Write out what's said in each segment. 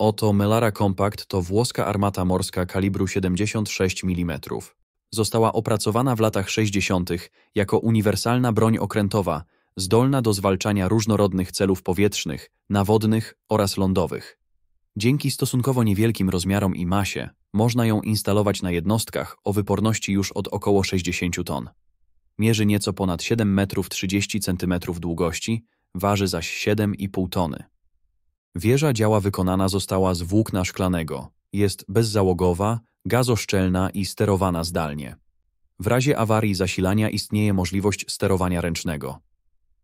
Oto Melara Compact to włoska armata morska kalibru 76 mm. Została opracowana w latach 60. jako uniwersalna broń okrętowa, zdolna do zwalczania różnorodnych celów powietrznych, nawodnych oraz lądowych. Dzięki stosunkowo niewielkim rozmiarom i masie można ją instalować na jednostkach o wyporności już od około 60 ton. Mierzy nieco ponad 7 metrów 30 cm długości, waży zaś 7,5 tony. Wieża działa wykonana została z włókna szklanego, jest bezzałogowa, gazoszczelna i sterowana zdalnie. W razie awarii zasilania istnieje możliwość sterowania ręcznego.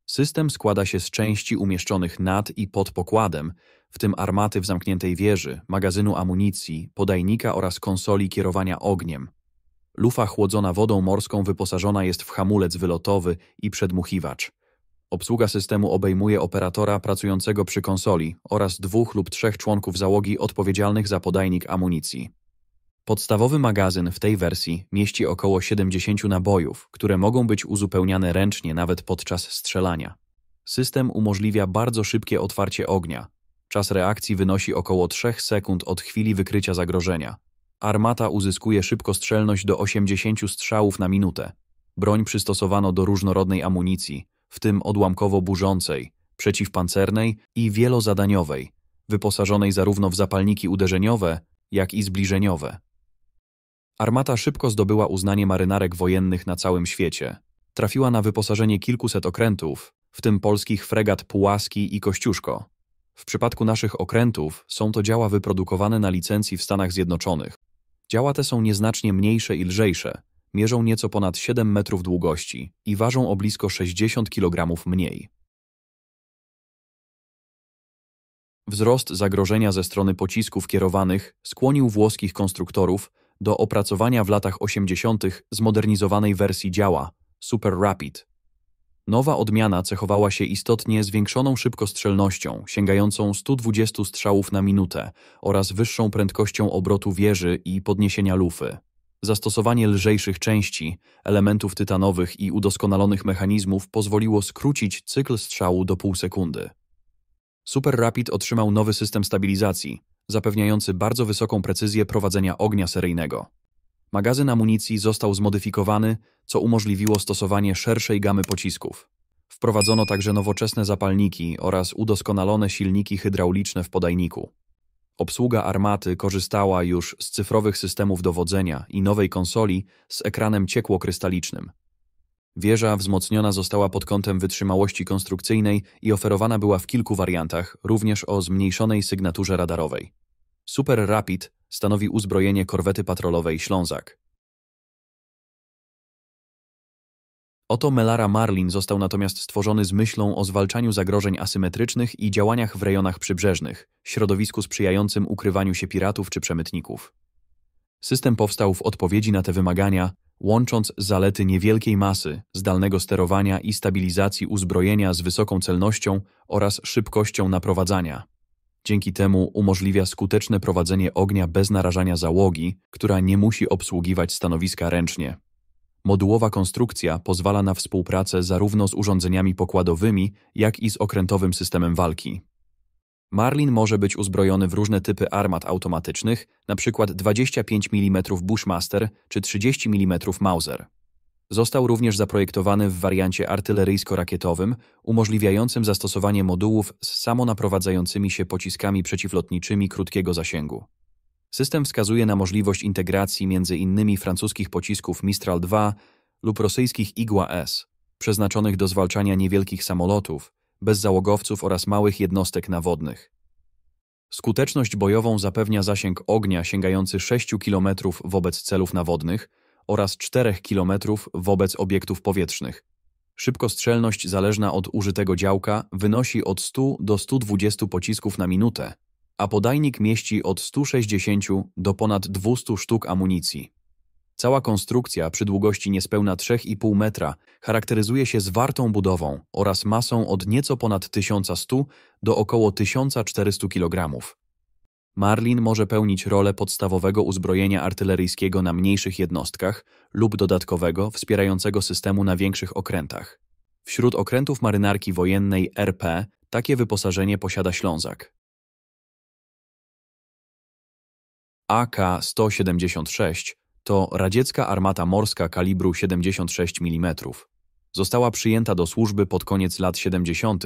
System składa się z części umieszczonych nad i pod pokładem, w tym armaty w zamkniętej wieży, magazynu amunicji, podajnika oraz konsoli kierowania ogniem. Lufa chłodzona wodą morską wyposażona jest w hamulec wylotowy i przedmuchiwacz. Obsługa systemu obejmuje operatora pracującego przy konsoli oraz dwóch lub trzech członków załogi odpowiedzialnych za podajnik amunicji. Podstawowy magazyn w tej wersji mieści około 70 nabojów, które mogą być uzupełniane ręcznie nawet podczas strzelania. System umożliwia bardzo szybkie otwarcie ognia. Czas reakcji wynosi około 3 sekund od chwili wykrycia zagrożenia. Armata uzyskuje szybkostrzelność do 80 strzałów na minutę. Broń przystosowano do różnorodnej amunicji, w tym odłamkowo burzącej, przeciwpancernej i wielozadaniowej, wyposażonej zarówno w zapalniki uderzeniowe, jak i zbliżeniowe. Armata szybko zdobyła uznanie marynarek wojennych na całym świecie. Trafiła na wyposażenie kilkuset okrętów, w tym polskich fregat Pułaski i Kościuszko. W przypadku naszych okrętów są to działa wyprodukowane na licencji w Stanach Zjednoczonych. Działa te są nieznacznie mniejsze i lżejsze, mierzą nieco ponad 7 metrów długości i ważą o blisko 60 kg mniej. Wzrost zagrożenia ze strony pocisków kierowanych skłonił włoskich konstruktorów do opracowania w latach 80. zmodernizowanej wersji działa Super Rapid. Nowa odmiana cechowała się istotnie zwiększoną szybkostrzelnością, sięgającą 120 strzałów na minutę oraz wyższą prędkością obrotu wieży i podniesienia lufy. Zastosowanie lżejszych części, elementów tytanowych i udoskonalonych mechanizmów pozwoliło skrócić cykl strzału do pół sekundy. Super Rapid otrzymał nowy system stabilizacji, zapewniający bardzo wysoką precyzję prowadzenia ognia seryjnego. Magazyn amunicji został zmodyfikowany, co umożliwiło stosowanie szerszej gamy pocisków. Wprowadzono także nowoczesne zapalniki oraz udoskonalone silniki hydrauliczne w podajniku. Obsługa armaty korzystała już z cyfrowych systemów dowodzenia i nowej konsoli z ekranem ciekłokrystalicznym. Wieża wzmocniona została pod kątem wytrzymałości konstrukcyjnej i oferowana była w kilku wariantach, również o zmniejszonej sygnaturze radarowej. Super Rapid stanowi uzbrojenie korwety patrolowej Ślązak. Oto Melara Marlin został natomiast stworzony z myślą o zwalczaniu zagrożeń asymetrycznych i działaniach w rejonach przybrzeżnych, środowisku sprzyjającym ukrywaniu się piratów czy przemytników. System powstał w odpowiedzi na te wymagania, łącząc zalety niewielkiej masy, zdalnego sterowania i stabilizacji uzbrojenia z wysoką celnością oraz szybkością naprowadzania. Dzięki temu umożliwia skuteczne prowadzenie ognia bez narażania załogi, która nie musi obsługiwać stanowiska ręcznie. Modułowa konstrukcja pozwala na współpracę zarówno z urządzeniami pokładowymi, jak i z okrętowym systemem walki. Marlin może być uzbrojony w różne typy armat automatycznych, np. 25 mm Bushmaster czy 30 mm Mauser. Został również zaprojektowany w wariancie artyleryjsko-rakietowym, umożliwiającym zastosowanie modułów z samonaprowadzającymi się pociskami przeciwlotniczymi krótkiego zasięgu. System wskazuje na możliwość integracji między innymi francuskich pocisków Mistral 2 lub rosyjskich Igła S, przeznaczonych do zwalczania niewielkich samolotów, bezzałogowców oraz małych jednostek nawodnych. Skuteczność bojową zapewnia zasięg ognia sięgający 6 km wobec celów nawodnych oraz 4 km wobec obiektów powietrznych. Szybkostrzelność zależna od użytego działka wynosi od 100 do 120 pocisków na minutę, a podajnik mieści od 160 do ponad 200 sztuk amunicji. Cała konstrukcja przy długości niespełna 3,5 metra charakteryzuje się zwartą budową oraz masą od nieco ponad 1100 do około 1400 kg. Marlin może pełnić rolę podstawowego uzbrojenia artyleryjskiego na mniejszych jednostkach lub dodatkowego, wspierającego systemu na większych okrętach. Wśród okrętów marynarki wojennej RP takie wyposażenie posiada Ślązak. AK-176 to radziecka armata morska kalibru 76 mm. Została przyjęta do służby pod koniec lat 70.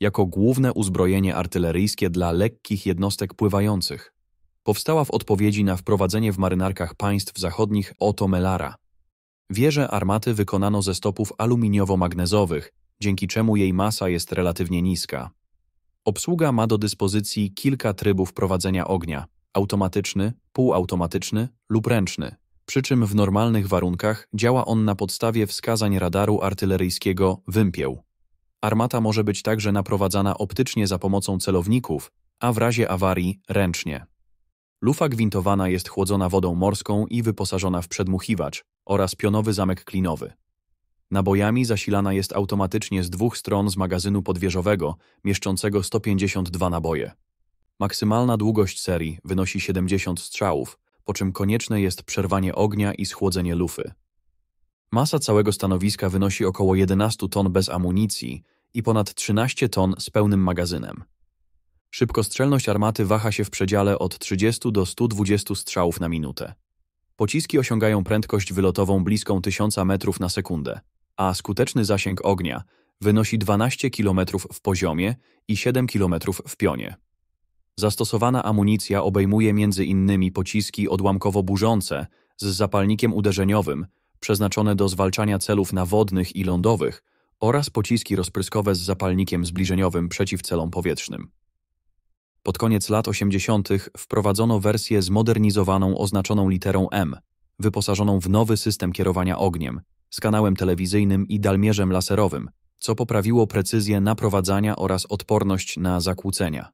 jako główne uzbrojenie artyleryjskie dla lekkich jednostek pływających. Powstała w odpowiedzi na wprowadzenie w marynarkach państw zachodnich Oto Melara. Wieże armaty wykonano ze stopów aluminiowo-magnezowych, dzięki czemu jej masa jest relatywnie niska. Obsługa ma do dyspozycji kilka trybów prowadzenia ognia – automatyczny, półautomatyczny lub ręczny, przy czym w normalnych warunkach działa on na podstawie wskazań radaru artyleryjskiego Wympieł. Armata może być także naprowadzana optycznie za pomocą celowników, a w razie awarii ręcznie. Lufa gwintowana jest chłodzona wodą morską i wyposażona w przedmuchiwacz oraz pionowy zamek klinowy. Nabojami zasilana jest automatycznie z dwóch stron z magazynu podwieżowego, mieszczącego 152 naboje. Maksymalna długość serii wynosi 70 strzałów, po czym konieczne jest przerwanie ognia i schłodzenie lufy. Masa całego stanowiska wynosi około 11 ton bez amunicji i ponad 13 ton z pełnym magazynem. Szybkostrzelność armaty waha się w przedziale od 30 do 120 strzałów na minutę. Pociski osiągają prędkość wylotową bliską 1000 metrów na sekundę, a skuteczny zasięg ognia wynosi 12 km w poziomie i 7 km w pionie. Zastosowana amunicja obejmuje m.in. pociski odłamkowo-burzące z zapalnikiem uderzeniowym, przeznaczone do zwalczania celów nawodnych i lądowych oraz pociski rozpryskowe z zapalnikiem zbliżeniowym przeciw celom powietrznym. Pod koniec lat 80. wprowadzono wersję zmodernizowaną oznaczoną literą M, wyposażoną w nowy system kierowania ogniem z kanałem telewizyjnym i dalmierzem laserowym, co poprawiło precyzję naprowadzania oraz odporność na zakłócenia.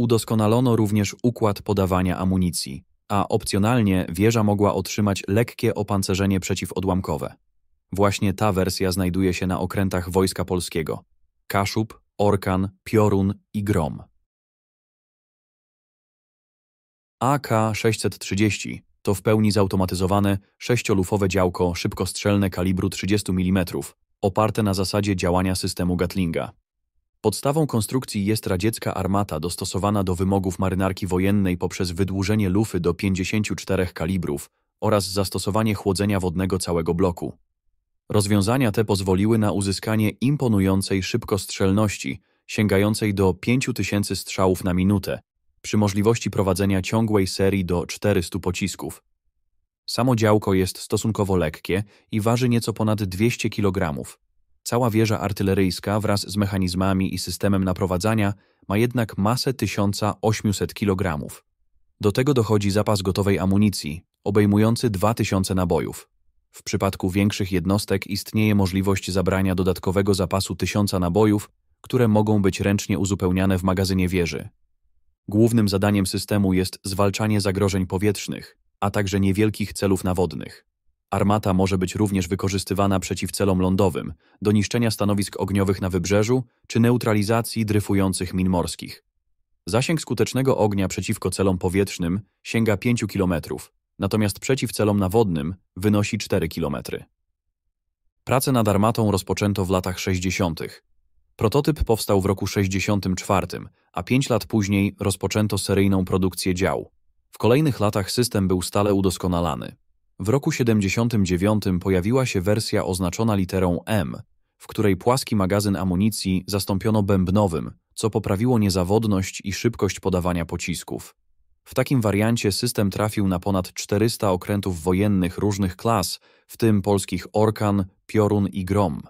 Udoskonalono również układ podawania amunicji, a opcjonalnie wieża mogła otrzymać lekkie opancerzenie przeciwodłamkowe. Właśnie ta wersja znajduje się na okrętach Wojska Polskiego. Kaszub, Orkan, Piorun i Grom. AK-630 to w pełni zautomatyzowane, sześciolufowe działko szybkostrzelne kalibru 30 mm, oparte na zasadzie działania systemu Gatlinga. Podstawą konstrukcji jest radziecka armata dostosowana do wymogów marynarki wojennej poprzez wydłużenie lufy do 54 kalibrów oraz zastosowanie chłodzenia wodnego całego bloku. Rozwiązania te pozwoliły na uzyskanie imponującej szybkostrzelności, sięgającej do 5000 strzałów na minutę, przy możliwości prowadzenia ciągłej serii do 400 pocisków. Samo działko jest stosunkowo lekkie i waży nieco ponad 200 kg. Cała wieża artyleryjska wraz z mechanizmami i systemem naprowadzania ma jednak masę 1800 kg. Do tego dochodzi zapas gotowej amunicji, obejmujący 2000 nabojów. W przypadku większych jednostek istnieje możliwość zabrania dodatkowego zapasu 1000 nabojów, które mogą być ręcznie uzupełniane w magazynie wieży. Głównym zadaniem systemu jest zwalczanie zagrożeń powietrznych, a także niewielkich celów nawodnych. Armata może być również wykorzystywana przeciw celom lądowym, do niszczenia stanowisk ogniowych na wybrzeżu czy neutralizacji dryfujących min morskich. Zasięg skutecznego ognia przeciwko celom powietrznym sięga 5 km, natomiast przeciw celom nawodnym wynosi 4 km. Prace nad armatą rozpoczęto w latach 60. Prototyp powstał w roku 64, a 5 lat później rozpoczęto seryjną produkcję dział. W kolejnych latach system był stale udoskonalany. W roku 79 pojawiła się wersja oznaczona literą M, w której płaski magazyn amunicji zastąpiono bębnowym, co poprawiło niezawodność i szybkość podawania pocisków. W takim wariancie system trafił na ponad 400 okrętów wojennych różnych klas, w tym polskich Orkan, Piorun i Grom.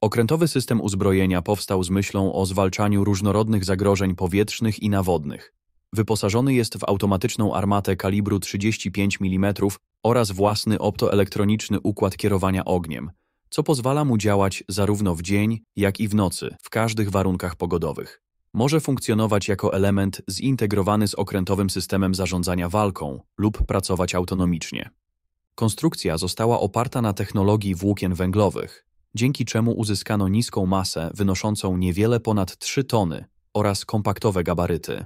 Okrętowy system uzbrojenia powstał z myślą o zwalczaniu różnorodnych zagrożeń powietrznych i nawodnych. Wyposażony jest w automatyczną armatę kalibru 35 mm oraz własny optoelektroniczny układ kierowania ogniem, co pozwala mu działać zarówno w dzień, jak i w nocy, w każdych warunkach pogodowych. Może funkcjonować jako element zintegrowany z okrętowym systemem zarządzania walką lub pracować autonomicznie. Konstrukcja została oparta na technologii włókien węglowych, dzięki czemu uzyskano niską masę wynoszącą niewiele ponad 3 tony oraz kompaktowe gabaryty.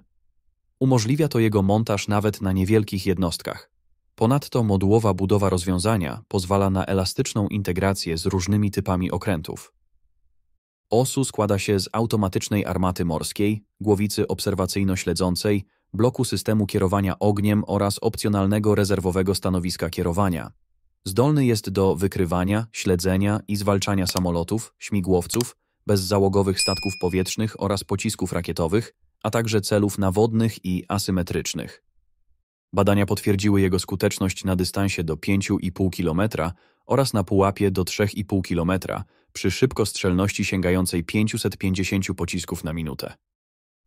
Umożliwia to jego montaż nawet na niewielkich jednostkach. Ponadto modułowa budowa rozwiązania pozwala na elastyczną integrację z różnymi typami okrętów. OSU składa się z automatycznej armaty morskiej, głowicy obserwacyjno-śledzącej, bloku systemu kierowania ogniem oraz opcjonalnego rezerwowego stanowiska kierowania. Zdolny jest do wykrywania, śledzenia i zwalczania samolotów, śmigłowców, bezzałogowych statków powietrznych oraz pocisków rakietowych, a także celów nawodnych i asymetrycznych. Badania potwierdziły jego skuteczność na dystansie do 5,5 km oraz na pułapie do 3,5 km przy szybkostrzelności sięgającej 550 pocisków na minutę.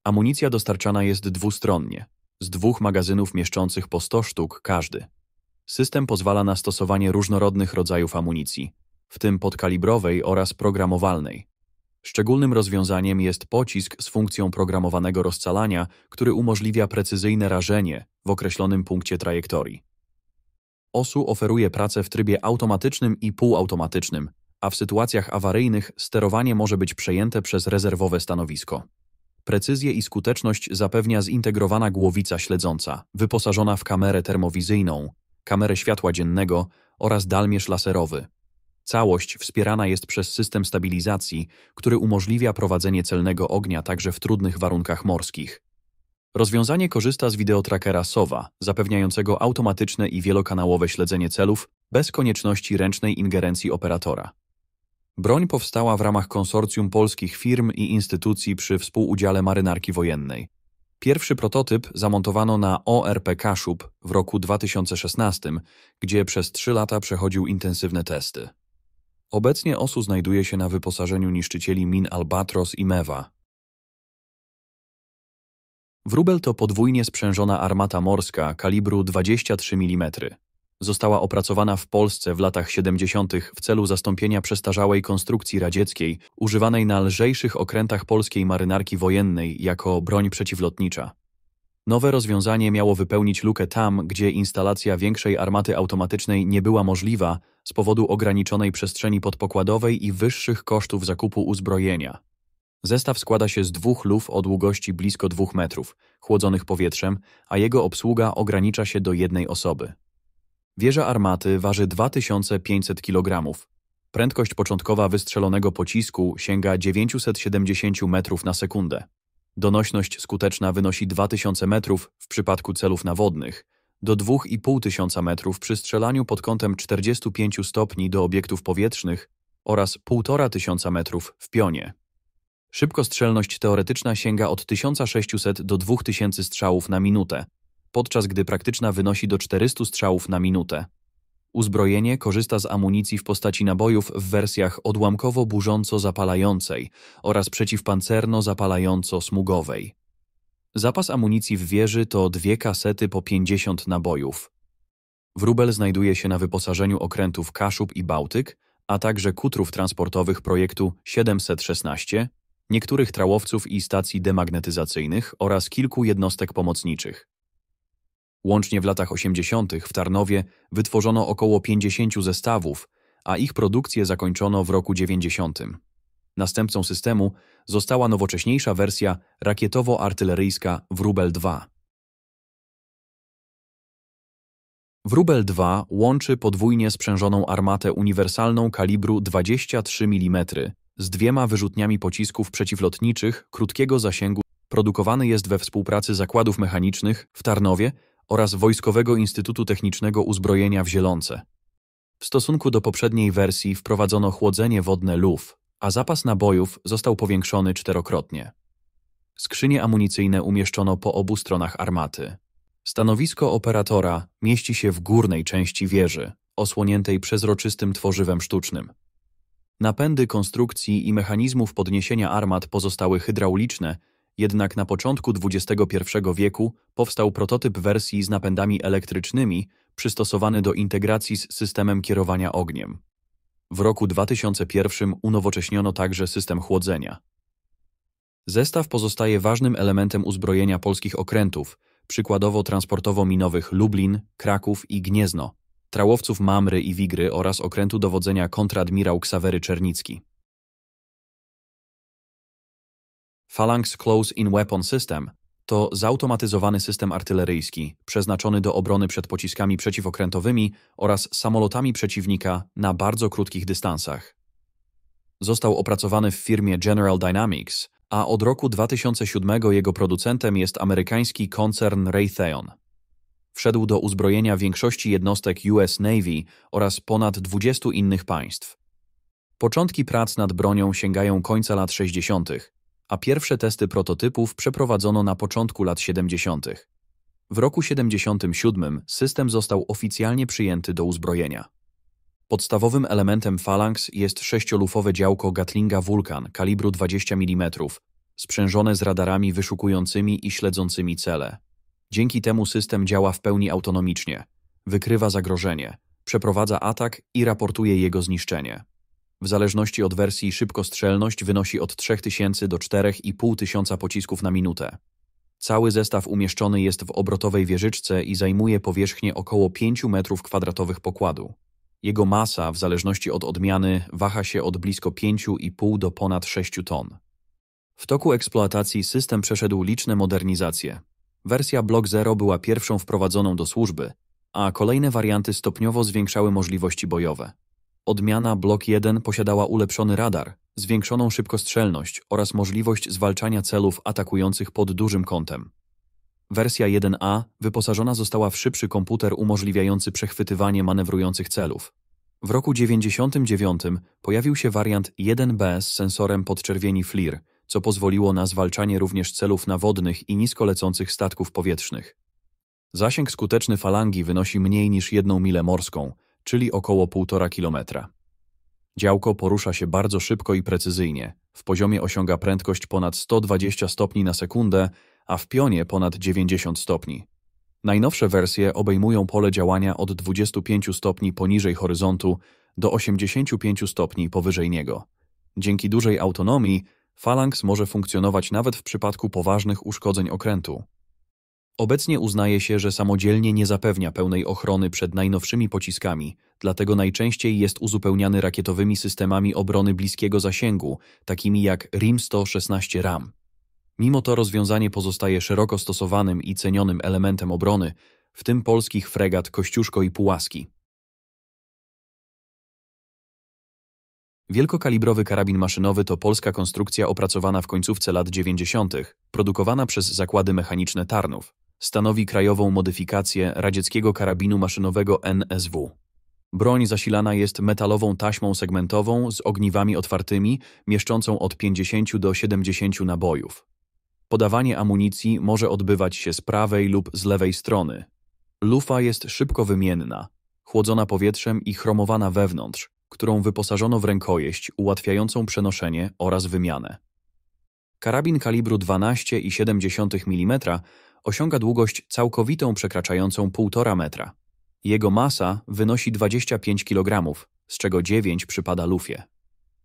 Amunicja dostarczana jest dwustronnie, z dwóch magazynów mieszczących po 100 sztuk każdy. System pozwala na stosowanie różnorodnych rodzajów amunicji, w tym podkalibrowej oraz programowalnej. Szczególnym rozwiązaniem jest pocisk z funkcją programowanego rozcalania, który umożliwia precyzyjne rażenie w określonym punkcie trajektorii. OSU oferuje pracę w trybie automatycznym i półautomatycznym, a w sytuacjach awaryjnych sterowanie może być przejęte przez rezerwowe stanowisko. Precyzję i skuteczność zapewnia zintegrowana głowica śledząca, wyposażona w kamerę termowizyjną, kamerę światła dziennego oraz dalmierz laserowy, Całość wspierana jest przez system stabilizacji, który umożliwia prowadzenie celnego ognia także w trudnych warunkach morskich. Rozwiązanie korzysta z wideotrackera SOWA, zapewniającego automatyczne i wielokanałowe śledzenie celów bez konieczności ręcznej ingerencji operatora. Broń powstała w ramach konsorcjum polskich firm i instytucji przy współudziale marynarki wojennej. Pierwszy prototyp zamontowano na ORP Kaszub w roku 2016, gdzie przez trzy lata przechodził intensywne testy. Obecnie OSU znajduje się na wyposażeniu niszczycieli min Albatros i Mewa. Wróbel to podwójnie sprzężona armata morska kalibru 23 mm. Została opracowana w Polsce w latach 70. w celu zastąpienia przestarzałej konstrukcji radzieckiej, używanej na lżejszych okrętach polskiej marynarki wojennej jako broń przeciwlotnicza. Nowe rozwiązanie miało wypełnić lukę tam, gdzie instalacja większej armaty automatycznej nie była możliwa z powodu ograniczonej przestrzeni podpokładowej i wyższych kosztów zakupu uzbrojenia. Zestaw składa się z dwóch luf o długości blisko dwóch metrów, chłodzonych powietrzem, a jego obsługa ogranicza się do jednej osoby. Wieża armaty waży 2500 kg. Prędkość początkowa wystrzelonego pocisku sięga 970 metrów na sekundę. Donośność skuteczna wynosi 2000 metrów w przypadku celów nawodnych, do 2500 metrów przy strzelaniu pod kątem 45 stopni do obiektów powietrznych oraz 1500 metrów w pionie. Szybkostrzelność teoretyczna sięga od 1600 do 2000 strzałów na minutę, podczas gdy praktyczna wynosi do 400 strzałów na minutę. Uzbrojenie korzysta z amunicji w postaci nabojów w wersjach odłamkowo-burząco-zapalającej oraz przeciwpancerno-zapalająco-smugowej. Zapas amunicji w wieży to dwie kasety po 50 nabojów. Wróbel znajduje się na wyposażeniu okrętów Kaszub i Bałtyk, a także kutrów transportowych projektu 716, niektórych trałowców i stacji demagnetyzacyjnych oraz kilku jednostek pomocniczych. Łącznie w latach 80. w Tarnowie wytworzono około 50 zestawów, a ich produkcję zakończono w roku 90. Następcą systemu została nowocześniejsza wersja rakietowo-artyleryjska Wrubel 2. Wrubel 2 łączy podwójnie sprzężoną armatę uniwersalną kalibru 23 mm z dwiema wyrzutniami pocisków przeciwlotniczych krótkiego zasięgu. Produkowany jest we współpracy zakładów mechanicznych w Tarnowie oraz Wojskowego Instytutu Technicznego Uzbrojenia w Zielonce. W stosunku do poprzedniej wersji wprowadzono chłodzenie wodne LUF, a zapas nabojów został powiększony czterokrotnie. Skrzynie amunicyjne umieszczono po obu stronach armaty. Stanowisko operatora mieści się w górnej części wieży, osłoniętej przezroczystym tworzywem sztucznym. Napędy konstrukcji i mechanizmów podniesienia armat pozostały hydrauliczne, jednak na początku XXI wieku powstał prototyp wersji z napędami elektrycznymi przystosowany do integracji z systemem kierowania ogniem. W roku 2001 unowocześniono także system chłodzenia. Zestaw pozostaje ważnym elementem uzbrojenia polskich okrętów, przykładowo transportowo-minowych Lublin, Kraków i Gniezno, trałowców Mamry i Wigry oraz okrętu dowodzenia kontradmirał Ksawery Czernicki. Phalanx Close-In Weapon System to zautomatyzowany system artyleryjski przeznaczony do obrony przed pociskami przeciwokrętowymi oraz samolotami przeciwnika na bardzo krótkich dystansach. Został opracowany w firmie General Dynamics, a od roku 2007 jego producentem jest amerykański koncern Raytheon. Wszedł do uzbrojenia większości jednostek US Navy oraz ponad 20 innych państw. Początki prac nad bronią sięgają końca lat 60 a pierwsze testy prototypów przeprowadzono na początku lat 70. W roku 77 system został oficjalnie przyjęty do uzbrojenia. Podstawowym elementem Phalanx jest sześciolufowe działko Gatlinga Vulcan kalibru 20 mm, sprzężone z radarami wyszukującymi i śledzącymi cele. Dzięki temu system działa w pełni autonomicznie, wykrywa zagrożenie, przeprowadza atak i raportuje jego zniszczenie. W zależności od wersji szybkostrzelność wynosi od 3000 do 4500 pocisków na minutę. Cały zestaw umieszczony jest w obrotowej wieżyczce i zajmuje powierzchnię około 5 m2 pokładu. Jego masa, w zależności od odmiany, waha się od blisko 5,5 do ponad 6 ton. W toku eksploatacji system przeszedł liczne modernizacje. Wersja Block Zero była pierwszą wprowadzoną do służby, a kolejne warianty stopniowo zwiększały możliwości bojowe. Odmiana Block 1 posiadała ulepszony radar, zwiększoną szybkostrzelność oraz możliwość zwalczania celów atakujących pod dużym kątem. Wersja 1A wyposażona została w szybszy komputer umożliwiający przechwytywanie manewrujących celów. W roku 1999 pojawił się wariant 1B z sensorem podczerwieni FLIR, co pozwoliło na zwalczanie również celów nawodnych i niskolecących statków powietrznych. Zasięg skuteczny falangi wynosi mniej niż jedną milę morską, czyli około 1,5 kilometra. Działko porusza się bardzo szybko i precyzyjnie. W poziomie osiąga prędkość ponad 120 stopni na sekundę, a w pionie ponad 90 stopni. Najnowsze wersje obejmują pole działania od 25 stopni poniżej horyzontu do 85 stopni powyżej niego. Dzięki dużej autonomii Phalanx może funkcjonować nawet w przypadku poważnych uszkodzeń okrętu. Obecnie uznaje się, że samodzielnie nie zapewnia pełnej ochrony przed najnowszymi pociskami, dlatego najczęściej jest uzupełniany rakietowymi systemami obrony bliskiego zasięgu, takimi jak RIM-116 RAM. Mimo to rozwiązanie pozostaje szeroko stosowanym i cenionym elementem obrony, w tym polskich fregat Kościuszko i Pułaski. Wielkokalibrowy karabin maszynowy to polska konstrukcja opracowana w końcówce lat 90., produkowana przez zakłady mechaniczne Tarnów. Stanowi krajową modyfikację radzieckiego karabinu maszynowego NSW. Broń zasilana jest metalową taśmą segmentową z ogniwami otwartymi, mieszczącą od 50 do 70 nabojów. Podawanie amunicji może odbywać się z prawej lub z lewej strony. Lufa jest szybko wymienna, chłodzona powietrzem i chromowana wewnątrz, którą wyposażono w rękojeść ułatwiającą przenoszenie oraz wymianę. Karabin kalibru 12,7 mm osiąga długość całkowitą przekraczającą 1,5 metra. Jego masa wynosi 25 kg, z czego 9 przypada lufie.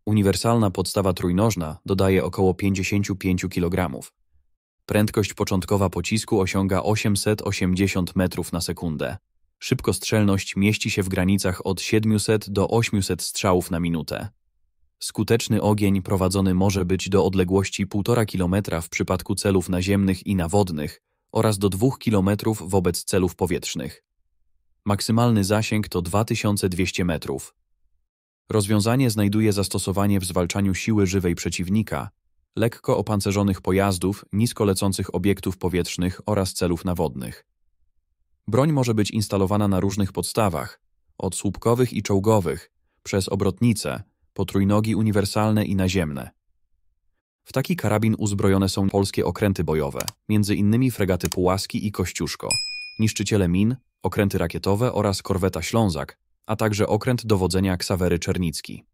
Uniwersalna podstawa trójnożna dodaje około 55 kg. Prędkość początkowa pocisku osiąga 880 m na sekundę. Szybkostrzelność mieści się w granicach od 700 do 800 strzałów na minutę. Skuteczny ogień prowadzony może być do odległości 1,5 km w przypadku celów naziemnych i nawodnych oraz do 2 km wobec celów powietrznych. Maksymalny zasięg to 2200 metrów. Rozwiązanie znajduje zastosowanie w zwalczaniu siły żywej przeciwnika, lekko opancerzonych pojazdów, nisko lecących obiektów powietrznych oraz celów nawodnych. Broń może być instalowana na różnych podstawach, od słupkowych i czołgowych, przez obrotnice, potrójnogi uniwersalne i naziemne. W taki karabin uzbrojone są polskie okręty bojowe, między innymi fregaty Pułaski i Kościuszko, niszczyciele min, okręty rakietowe oraz korweta Ślązak, a także okręt dowodzenia Ksawery Czernicki.